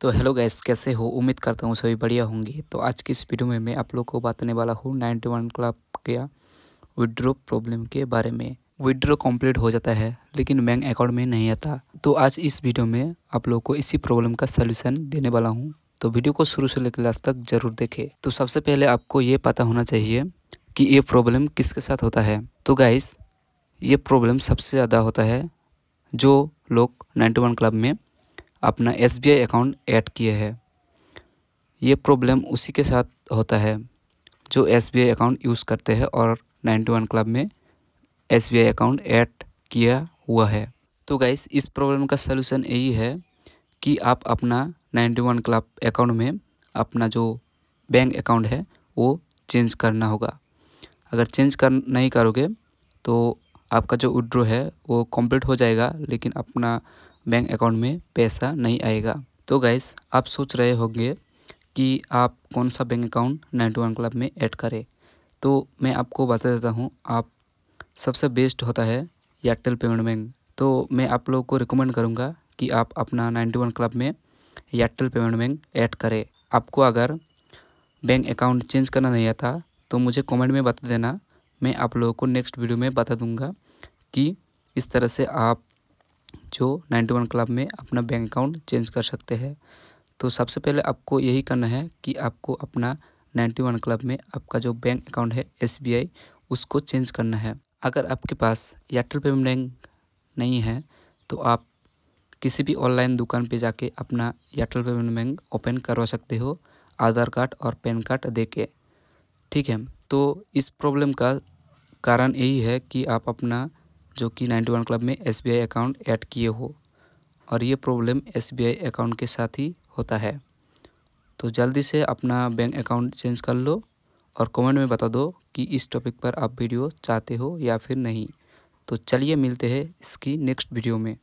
तो hello guys कैसे हो उम्मीद करता हूँ सभी बढ़िया होंगे तो आज की इस वीडियो में मैं आप लोग को बताने वाला हूँ नाइन्टी वन क्लब का विड्रो प्रॉब्लम के बारे में विड्रो कंप्लीट हो जाता है लेकिन बैंक अकाउंट में नहीं आता तो आज इस वीडियो में आप लोग को इसी प्रॉब्लम का सोल्यूशन देने वाला हूँ तो वीडियो को शुरू से लेकर लास्ट तक जरूर देखें तो सबसे पहले आपको ये पता होना चाहिए कि ये प्रॉब्लम किसके साथ होता है तो गाइस ये प्रॉब्लम सबसे ज़्यादा होता है जो लोग नाइन्टी वन क्लब में अपना एस अकाउंट ऐड किए है ये प्रॉब्लम उसी के साथ होता है जो एस अकाउंट यूज़ करते हैं और 91 क्लब में एस अकाउंट ऐड किया हुआ है तो गाइस इस प्रॉब्लम का सलूशन यही है कि आप अपना 91 क्लब अकाउंट में अपना जो बैंक अकाउंट है वो चेंज करना होगा अगर चेंज कर नहीं करोगे तो आपका जो विड्रो है वो कंप्लीट हो जाएगा लेकिन अपना बैंक अकाउंट में पैसा नहीं आएगा तो गाइस आप सोच रहे होंगे कि आप कौन सा bank account ninety one club में ऐड करें तो मैं आपको बता देता हूँ आप सबसे बेस्ट होता है एयरटेल पेमेंट बैंक तो मैं आप लोगों को रिकमेंड करूँगा कि आप अपना नाइन्टी वन क्लब में एयरटेल पेमेंट बैंक ऐड करें आपको अगर बैंक अकाउंट चेंज करना नहीं आता तो मुझे कमेंट में बता देना मैं आप लोगों को नेक्स्ट वीडियो में बता दूँगा कि इस तरह से आप जो नाइन्टी वन क्लब में अपना बैंक अकाउंट चेंज कर सकते हैं तो सबसे पहले आपको यही करना है कि आपको अपना नाइन्टी वन क्लब में आपका जो बैंक अकाउंट है एस उसको चेंज करना है अगर आपके पास एयरटेल पेमेंट बैंक नहीं है तो आप किसी भी ऑनलाइन दुकान पे जाके अपना एयरटेल पेमेंट बैंक ओपन करवा सकते हो आधार कार्ड और पैन कार्ड दे के ठीक है तो इस प्रॉब्लम का कारण यही है कि आप अपना जो कि 91 क्लब में एस अकाउंट ऐड किए हो और ये प्रॉब्लम एस अकाउंट के साथ ही होता है तो जल्दी से अपना बैंक अकाउंट चेंज कर लो और कमेंट में बता दो कि इस टॉपिक पर आप वीडियो चाहते हो या फिर नहीं तो चलिए मिलते हैं इसकी नेक्स्ट वीडियो में